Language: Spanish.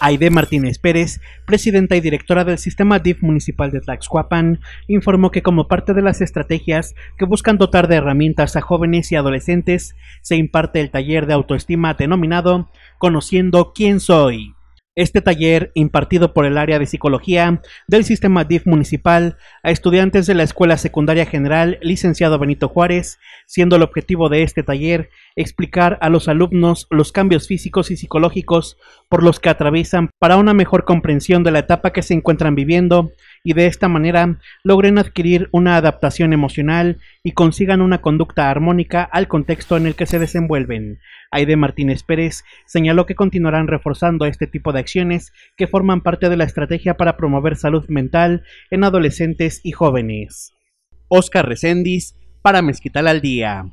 Aide Martínez Pérez, presidenta y directora del sistema DIF municipal de Tlaxcuapan, informó que como parte de las estrategias que buscan dotar de herramientas a jóvenes y adolescentes, se imparte el taller de autoestima denominado Conociendo quién soy. Este taller, impartido por el área de psicología del sistema DIF municipal a estudiantes de la Escuela Secundaria General Licenciado Benito Juárez, siendo el objetivo de este taller explicar a los alumnos los cambios físicos y psicológicos por los que atraviesan para una mejor comprensión de la etapa que se encuentran viviendo y de esta manera logren adquirir una adaptación emocional y consigan una conducta armónica al contexto en el que se desenvuelven. Aide Martínez Pérez señaló que continuarán reforzando este tipo de acciones que forman parte de la estrategia para promover salud mental en adolescentes y jóvenes. Oscar Recendis para Mezquital al Día.